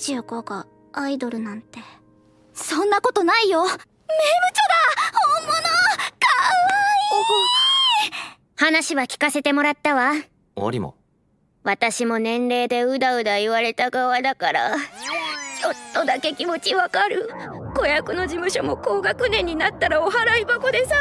25がアイドルなんてそんなことないよメムチョだ本物かわいい話は聞かせてもらったわリも。私も年齢でうだうだ言われた側だからちょっとだけ気持ちわかる子役の事務所も高学年になったらお払い箱でさ